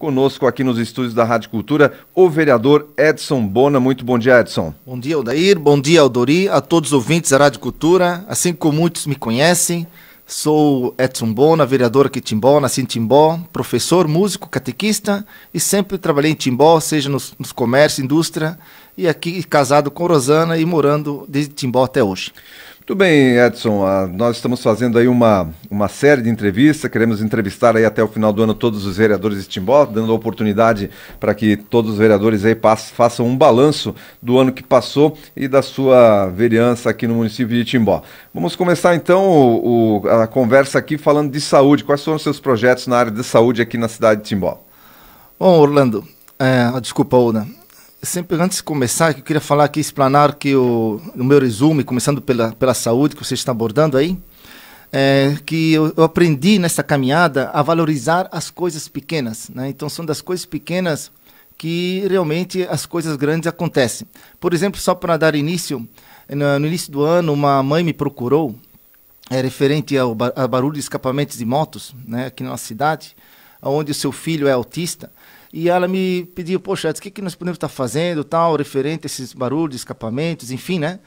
Conosco aqui nos estúdios da Rádio Cultura, o vereador Edson Bona. Muito bom dia, Edson. Bom dia, Aldair. Bom dia, Aldori. A todos os ouvintes da Rádio Cultura. Assim como muitos me conhecem, sou Edson Bona, vereador aqui em Timbó, nasci em Timbó, professor, músico, catequista e sempre trabalhei em Timbó, seja nos, nos comércios, indústria, e aqui casado com Rosana e morando desde Timbó até hoje. Muito bem, Edson. Ah, nós estamos fazendo aí uma, uma série de entrevistas. Queremos entrevistar aí até o final do ano todos os vereadores de Timbó, dando a oportunidade para que todos os vereadores aí façam um balanço do ano que passou e da sua vereança aqui no município de Timbó. Vamos começar então o, o, a conversa aqui falando de saúde. Quais foram os seus projetos na área de saúde aqui na cidade de Timbó? Bom, Orlando, é, desculpa, Una sempre antes de começar, eu queria falar aqui, explanar que o, no meu resumo, começando pela, pela saúde que você está abordando aí, é, que eu, eu, aprendi nessa caminhada a valorizar as coisas pequenas. Né? Então, são das coisas pequenas que realmente as coisas grandes acontecem. Por exemplo, só para dar início, no, no, início do ano, uma mãe me procurou, é, referente ao a barulho de escapamentos de motos né, aqui na nossa cidade, onde o seu filho é autista. E ela me pediu, poxa, o que, que nós podemos estar fazendo, tal, referente a esses barulhos, escapamentos, enfim, né?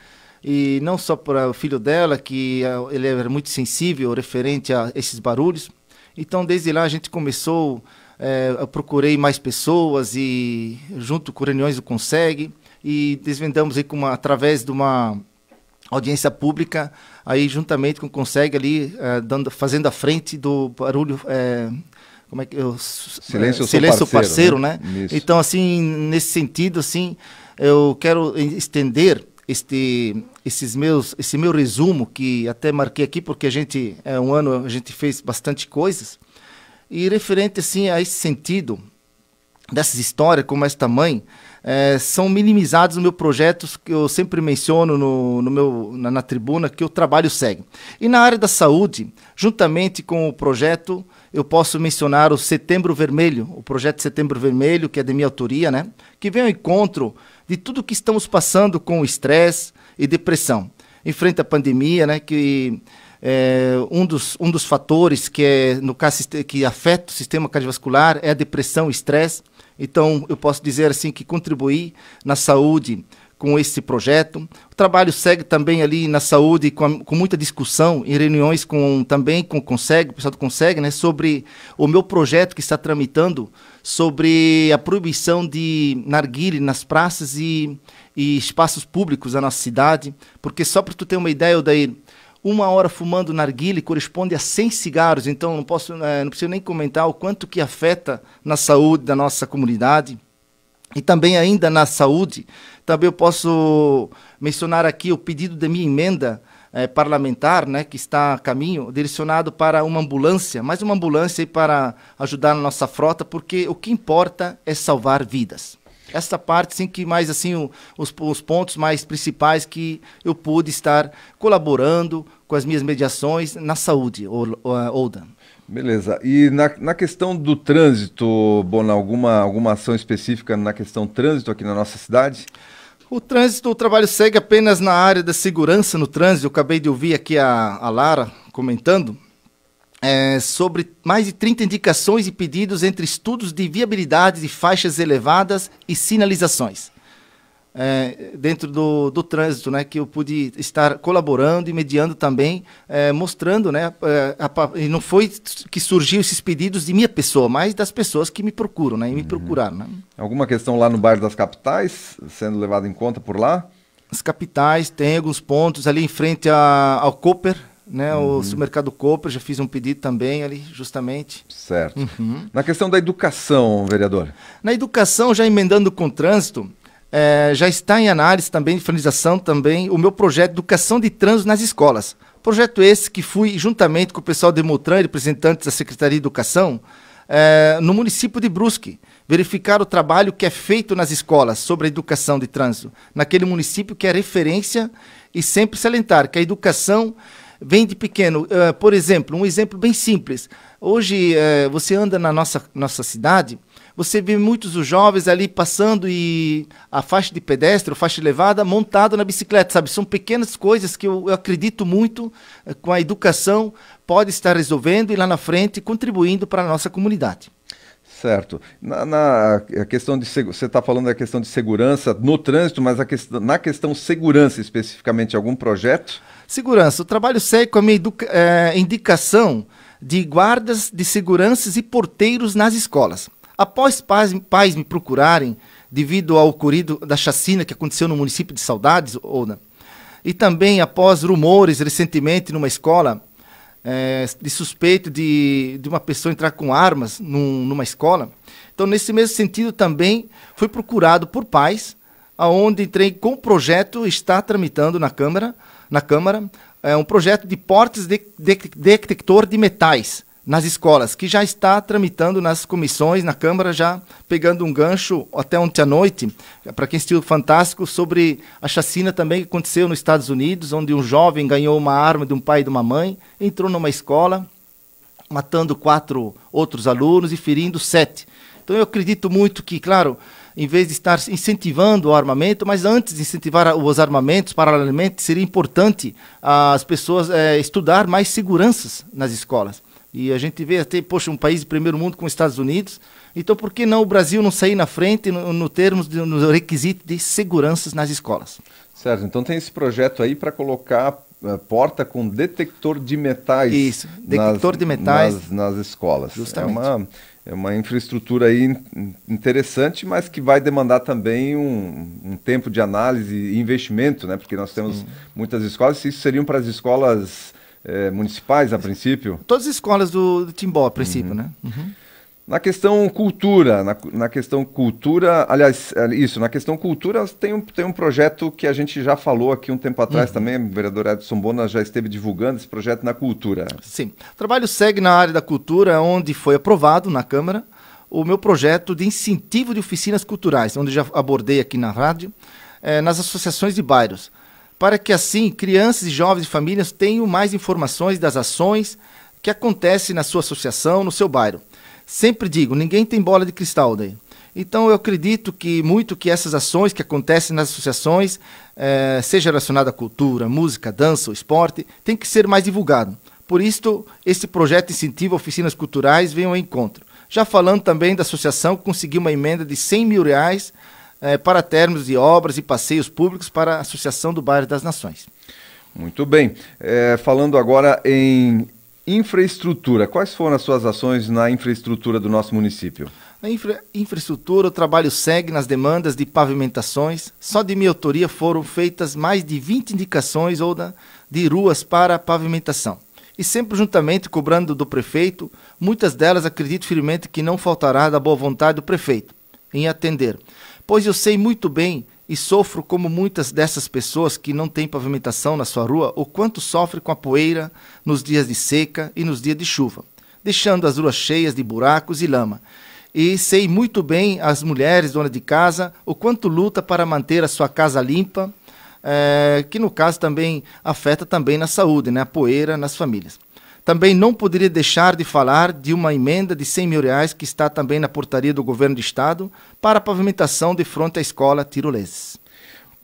E não só para o filho dela, que eh, ele era muito sensível referente a esses barulhos. Então, desde lá, a gente começou, é, eu procurei mais pessoas e junto com reuniões do Consegue, e desvendamos aí uma, através de uma audiência pública, aí juntamente com o Consegue ali, é, dando, fazendo a frente do barulho... É, como é que eu silêncio, é, silêncio parceiro, parceiro, né? né? Então assim nesse sentido assim eu quero estender este esses meus esse meu resumo que até marquei aqui porque a gente é um ano a gente fez bastante coisas e referente assim a esse sentido dessas histórias como esta mãe é, são minimizados os meus projetos que eu sempre menciono no, no meu, na, na tribuna que o trabalho segue e na área da saúde juntamente com o projeto eu posso mencionar o Setembro Vermelho, o projeto Setembro Vermelho, que é de minha autoria, né? que vem ao encontro de tudo que estamos passando com estresse e depressão. Enfrenta a pandemia, né? que é, um, dos, um dos fatores que, é, no caso, que afeta o sistema cardiovascular é a depressão e estresse. Então, eu posso dizer assim que contribuir na saúde com esse projeto. O trabalho segue também ali na saúde com, a, com muita discussão em reuniões com também com consegue, o pessoal do consegue, né, sobre o meu projeto que está tramitando sobre a proibição de narguile nas praças e, e espaços públicos da nossa cidade, porque só para tu ter uma ideia, daí uma hora fumando narguile corresponde a 100 cigarros, então não posso, é, não preciso nem comentar o quanto que afeta na saúde da nossa comunidade. E também ainda na saúde, também eu posso mencionar aqui o pedido de minha emenda eh, parlamentar, né, que está a caminho, direcionado para uma ambulância, mais uma ambulância para ajudar na nossa frota, porque o que importa é salvar vidas. Essa parte, sim, que mais assim, os, os pontos mais principais que eu pude estar colaborando com as minhas mediações na saúde, Oldan. Beleza. E na, na, questão do trânsito, Bona, alguma, alguma ação específica na questão trânsito aqui na nossa cidade? O trânsito, o trabalho segue apenas na área da segurança no trânsito. Eu acabei de ouvir aqui a, a Lara comentando é, sobre mais de 30 indicações e pedidos entre estudos de viabilidade de faixas elevadas e sinalizações é, dentro do, do trânsito, né, que eu pude estar colaborando e mediando também, é, mostrando, né, é, a, a, e não foi que surgiu esses pedidos de minha pessoa, mas das pessoas que me procuram, né, e me uhum. procuraram. Né. Alguma questão lá no bairro das capitais sendo levada em conta por lá? As capitais tem alguns pontos ali em frente a, ao Cooper, né, uhum. o supermercado Cooper, já fiz um pedido também ali, justamente. Certo. Uhum. Na questão da educação, vereador. Na educação, já emendando com o trânsito, é, já está em análise também, finalização também, o meu projeto de Educação de Trânsito nas Escolas. Projeto esse que fui, juntamente com o pessoal de Mutran, representantes da Secretaria de Educação, é, no município de Brusque, verificar o trabalho que é feito nas escolas sobre a educação de trânsito, naquele município que é referência e sempre salientar que a educação vem de pequeno. Uh, por exemplo, um exemplo bem simples. Hoje, é, você anda na nossa, nossa cidade, você vê muitos os jovens ali passando e a faixa de pedestre, faixa elevada, montado na bicicleta, sabe? São pequenas coisas que eu, eu acredito muito é, com a educação pode estar resolvendo e lá na frente contribuindo para a nossa comunidade. Certo. Na, na, a questão de você está falando da questão de segurança no trânsito, mas a questão, na questão segurança especificamente algum projeto? Segurança. O trabalho segue com a minha é, indicação de guardas de seguranças e porteiros nas escolas. Após pais, pais me procurarem devido ao ocorrido da chacina que aconteceu no município de Saudades, na e também após rumores recentemente numa escola é, de suspeito de, de uma pessoa entrar com armas num, numa escola. Então, nesse mesmo sentido, também fui procurado por pais, aonde entrei com o projeto, está tramitando na Câmara, na Câmara é, um projeto de portes de, de, de detector de metais nas escolas, que já está tramitando nas comissões, na Câmara, já pegando um gancho até ontem à noite, para quem assistiu Fantástico, sobre a chacina também que aconteceu nos Estados Unidos, onde um jovem ganhou uma arma de um pai e de uma mãe, entrou numa escola, matando quatro outros alunos e ferindo sete. Então eu acredito muito que, claro, em vez de estar incentivando o armamento, mas antes de incentivar os armamentos, paralelamente, seria importante as pessoas é, estudar mais seguranças nas escolas. E a gente vê até, poxa, um país de primeiro mundo como os Estados Unidos. Então, por que não o Brasil não sair na frente no, no termos, de, no requisito de seguranças nas escolas? Certo, então tem esse projeto aí para colocar eh, porta com detector de metais. Isso, detector nas, de metais. Nas, nas escolas. É Justamente. É uma é uma infraestrutura aí interessante, mas que vai demandar também um, um tempo de análise e investimento, né? Porque nós temos Sim. muitas escolas, isso seriam para as escolas é, municipais a princípio? Todas as escolas do, do Timbó a princípio, uhum. né? Uhum. Na questão cultura, na, na, questão cultura, aliás, é, isso, na questão cultura, tem um, tem um projeto que a gente já falou aqui um tempo atrás uhum. também, o vereador Edson Bona já esteve divulgando esse projeto na cultura. Sim, o trabalho segue na área da cultura, onde foi aprovado na Câmara o meu projeto de incentivo de oficinas culturais, onde já abordei aqui na rádio, é, nas associações de bairros, para que assim crianças e jovens e famílias tenham mais informações das ações que acontecem na sua associação, no seu bairro. Sempre digo, ninguém tem bola de cristal daí. Então eu acredito que muito que essas ações que acontecem nas associações, eh, seja relacionada à cultura, música, dança ou esporte, tem que ser mais divulgado. Por isso, esse projeto incentiva oficinas culturais vem ao encontro. Já falando também da associação conseguiu uma emenda de 100 mil reais eh, para termos de obras e passeios públicos para a Associação do Bairro das Nações. Muito bem. É, falando agora em Infraestrutura. Quais foram as suas ações na infraestrutura do nosso município? Na infra, infraestrutura, o trabalho segue nas demandas de pavimentações. Só de minha autoria foram feitas mais de 20 indicações ou da, de ruas para pavimentação. E sempre juntamente cobrando do prefeito, muitas delas acredito firmemente que não faltará da boa vontade do prefeito em atender, pois eu sei muito bem e sofro como muitas dessas pessoas que não têm pavimentação na sua rua, o quanto sofre com a poeira nos dias de seca e nos dias de chuva, deixando as ruas cheias de buracos e lama. E sei muito bem as mulheres donas de casa, o quanto luta para manter a sua casa limpa, é, que no caso também afeta também na saúde, né? a poeira nas famílias. Também não poderia deixar de falar de uma emenda de 100 mil reais que está também na portaria do Governo do Estado para a pavimentação de frente à escola tirolense.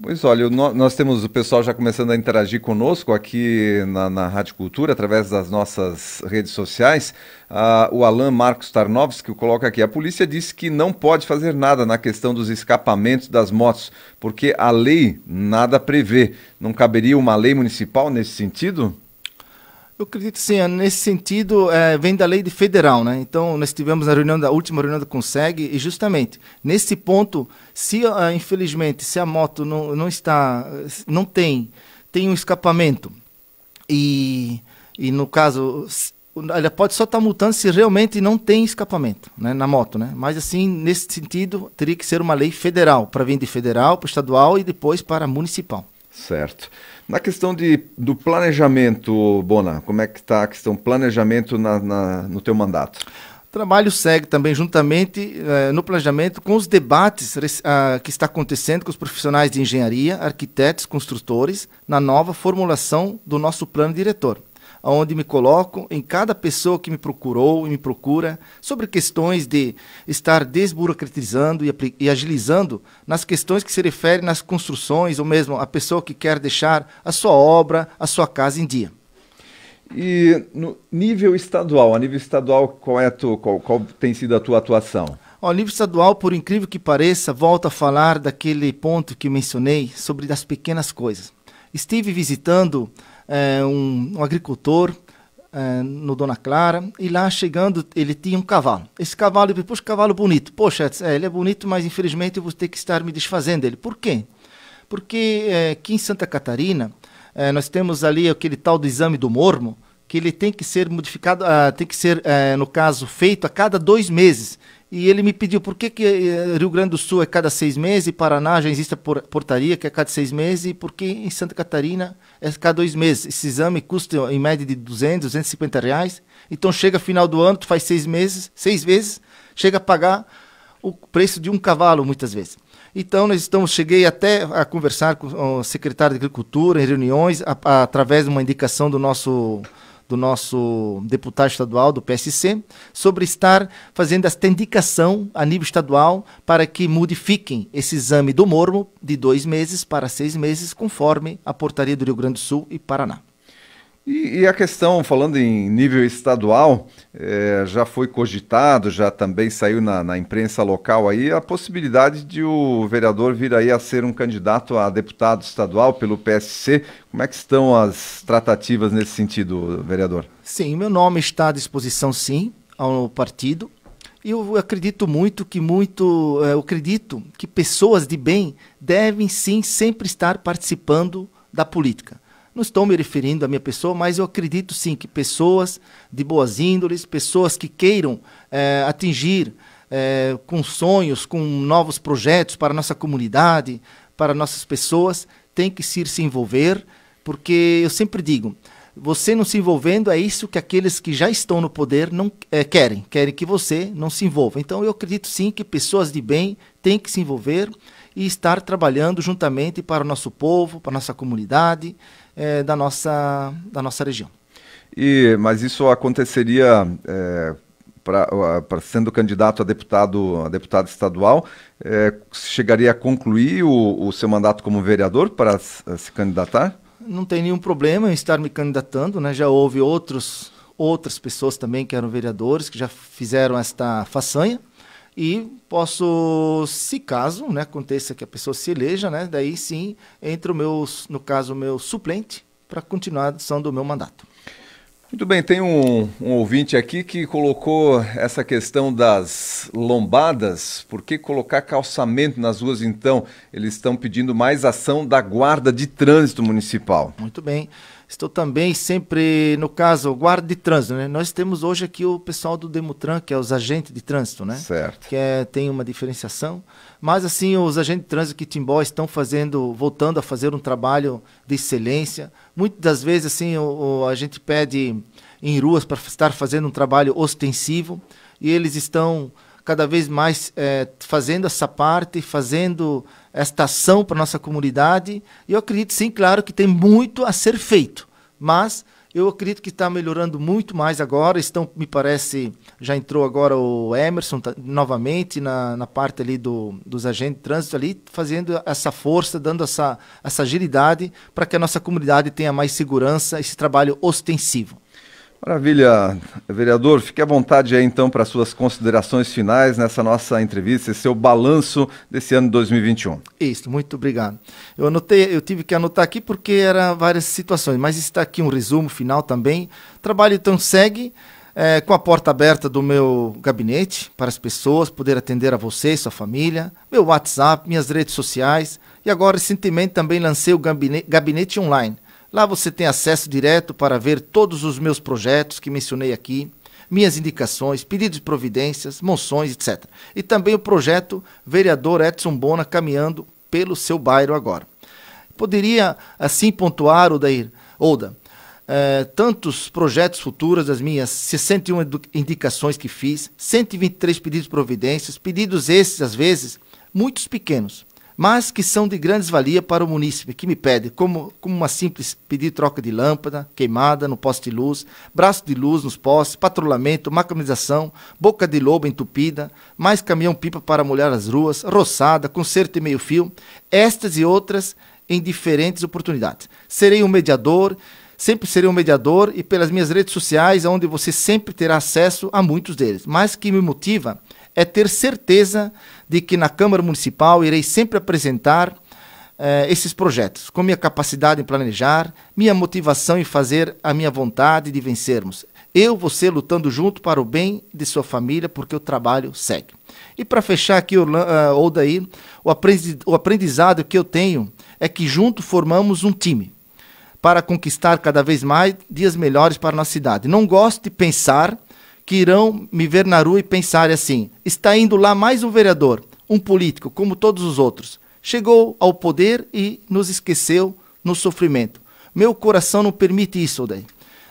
Pois olha, nós temos o pessoal já começando a interagir conosco aqui na, na Rádio Cultura, através das nossas redes sociais. Ah, o Alan Marcos Tarnovski coloca aqui: a polícia disse que não pode fazer nada na questão dos escapamentos das motos, porque a lei nada prevê. Não caberia uma lei municipal nesse sentido? Eu acredito sim, é nesse sentido é, vem da lei federal, né? Então nós tivemos a reunião da última reunião do Conseg e justamente nesse ponto, se uh, infelizmente se a moto não, não está, não tem, tem um escapamento e, e no caso ela pode só estar multando se realmente não tem escapamento né, na moto, né? Mas assim, nesse sentido, teria que ser uma lei federal, para vir de federal para estadual e depois para municipal. Certo. Na questão de, do planejamento, Bona, como é que está a questão planejamento na, na, no teu mandato? O trabalho segue também juntamente eh, no planejamento com os debates ah, que está acontecendo com os profissionais de engenharia, arquitetos, construtores, na nova formulação do nosso plano diretor onde me coloco em cada pessoa que me procurou e me procura sobre questões de estar desburocratizando e, e agilizando nas questões que se referem nas construções ou mesmo a pessoa que quer deixar a sua obra, a sua casa em dia. E no nível estadual, a nível estadual, qual, é tua, qual, qual tem sido a tua atuação? O nível estadual, por incrível que pareça, volta a falar daquele ponto que mencionei sobre as pequenas coisas. Estive visitando é, um, um, agricultor é, no Dona Clara, e lá chegando ele tinha um cavalo. Esse cavalo, poxa, cavalo bonito. Poxa, é, ele é bonito, mas infelizmente eu vou ter que estar me desfazendo dele. Por quê? Porque é, aqui em Santa Catarina nós temos ali aquele tal do exame do mormo, que ele tem que ser modificado, uh, tem que ser, uh, no caso, feito a cada dois meses e ele me pediu por que, que eh, Rio Grande do Sul é cada seis meses, Paraná já existe a portaria que é cada seis meses, e por que em Santa Catarina é cada dois meses. Esse exame custa em média de 200, 250 reais, então chega final do ano, tu faz seis meses, seis vezes, chega a pagar o preço de um cavalo muitas vezes. Então, nós estamos, cheguei até a conversar com o secretário de Agricultura em reuniões, a, a, através de uma indicação do nosso do nosso deputado estadual do PSC, sobre estar fazendo esta indicação a nível estadual para que modifiquem esse exame do mormo de dois meses para seis meses, conforme a portaria do Rio Grande do Sul e Paraná. E, e, a questão, falando em nível estadual, é, já foi cogitado, já também saiu na, na, imprensa local aí, a possibilidade de o vereador vir aí a ser um candidato a deputado estadual pelo PSC. Como é que estão as tratativas nesse sentido, vereador? Sim, meu nome está à disposição, sim, ao partido. E eu acredito muito que muito, é, eu acredito que pessoas de bem devem sim sempre estar participando da política não estou me referindo à minha pessoa, mas eu acredito sim que pessoas de boas índoles, pessoas que queiram é, atingir é, com sonhos, com novos projetos para a nossa comunidade, para nossas pessoas, tem que se, se envolver, porque eu sempre digo, você não se envolvendo é isso que aqueles que já estão no poder não é, querem, querem que você não se envolva. Então eu acredito sim que pessoas de bem têm que se envolver e estar trabalhando juntamente para o nosso povo, para a nossa comunidade, é, da, nossa, da nossa região. E, mas isso aconteceria é, para sendo candidato a deputado, a deputado estadual, é, chegaria a concluir o, o seu mandato como vereador para se candidatar? Não tem nenhum problema em estar me candidatando, né? Já houve outros outras pessoas também que eram vereadores que já fizeram esta façanha e posso, se caso, né, aconteça que a pessoa se eleja, né, daí sim entra o meu, no caso, o meu suplente para continuação do meu mandato. Muito bem, tem um, um, ouvinte aqui que colocou essa questão das lombadas. Por que colocar calçamento nas ruas então? Eles estão pedindo mais ação da guarda de trânsito municipal. Muito bem. Estou também sempre, no caso, guarda de trânsito, né? Nós temos hoje aqui o pessoal do Demutran, que é os agentes de trânsito, né? Certo. Que é, tem uma diferenciação. Mas, assim, os agentes de trânsito que Timbó estão fazendo, voltando a fazer um trabalho de excelência. Muitas das vezes, assim, o, o, a gente pede em ruas para estar fazendo um trabalho ostensivo e eles estão cada vez mais é, fazendo essa parte, fazendo esta ação para nossa comunidade. E eu acredito, sim, claro, que tem muito a ser feito, mas eu acredito que está melhorando muito mais agora. Estão, me parece, já entrou agora o Emerson tá, novamente na, na parte ali do, dos agentes de trânsito ali, fazendo essa força, dando essa, essa agilidade para que a nossa comunidade tenha mais segurança, esse trabalho ostensivo. Maravilha, vereador. Fique à vontade aí então para suas considerações finais nessa nossa entrevista, e seu balanço desse ano de 2021. Isso, muito obrigado. Eu anotei, eu tive que anotar aqui porque eram várias situações, mas está aqui um resumo final também. O trabalho então segue é, com a porta aberta do meu gabinete para as pessoas poder atender a você, sua família, meu WhatsApp, minhas redes sociais e agora recentemente também lancei o gabinete, gabinete online Lá você tem acesso direto para ver todos os meus projetos que mencionei aqui, minhas indicações, pedidos de providências, moções, etc. E também o projeto Vereador Edson Bona caminhando pelo seu bairro agora. Poderia assim pontuar, Odair, Oda, eh, tantos projetos futuros as minhas 61 indicações que fiz, 123 pedidos de providências, pedidos esses, às vezes, muitos pequenos, mas que são de grandes valia para o munícipe, que me pede, como, como uma simples pedir troca de lâmpada, queimada no poste de luz, braço de luz nos postes, patrulhamento, macronização, boca de lobo entupida, mais caminhão-pipa para molhar as ruas, roçada, conserto e meio-fio, estas e outras em diferentes oportunidades. Serei um mediador, sempre serei um mediador e pelas minhas redes sociais, onde você sempre terá acesso a muitos deles, mas que me motiva é ter certeza de que na Câmara Municipal irei sempre apresentar eh, esses projetos, com minha capacidade em planejar, minha motivação em fazer a minha vontade de vencermos. Eu, você, lutando junto para o bem de sua família, porque o trabalho segue. E para fechar aqui, Oldaí, eh, o aprendizado que eu tenho é que junto formamos um time para conquistar cada vez mais dias melhores para a nossa cidade. Não gosto de pensar que irão me ver na rua e pensar assim: está indo lá mais um vereador, um político, como todos os outros. Chegou ao poder e nos esqueceu no sofrimento. Meu coração não permite isso, daí.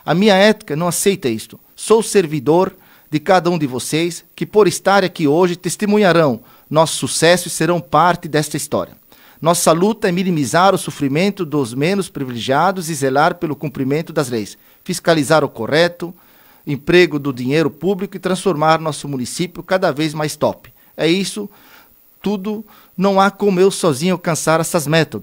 A minha ética não aceita isto. Sou servidor de cada um de vocês que, por estar aqui hoje, testemunharão nosso sucesso e serão parte desta história. Nossa luta é minimizar o sofrimento dos menos privilegiados e zelar pelo cumprimento das leis, fiscalizar o correto, emprego do dinheiro público e transformar nosso município cada vez mais top. É isso tudo, não há como eu sozinho alcançar essas metas.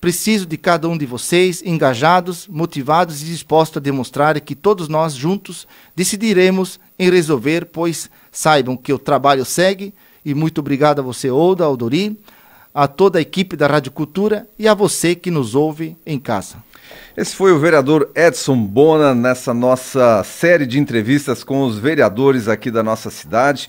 Preciso de cada um de vocês engajados, motivados e dispostos a demonstrar que todos nós juntos decidiremos em resolver, pois saibam que o trabalho segue. E muito obrigado a você, Oda, Aldori, a toda a equipe da Rádio Cultura e a você que nos ouve em casa. Esse foi o vereador Edson Bona nessa nossa série de entrevistas com os vereadores aqui da nossa cidade.